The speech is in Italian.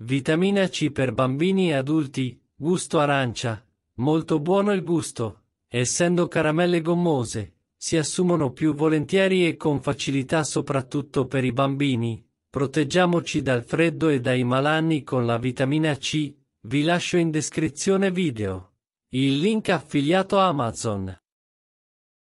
Vitamina C per bambini e adulti, gusto arancia, molto buono il gusto, essendo caramelle gommose, si assumono più volentieri e con facilità soprattutto per i bambini. Proteggiamoci dal freddo e dai malanni con la vitamina C, vi lascio in descrizione video. Il link affiliato Amazon.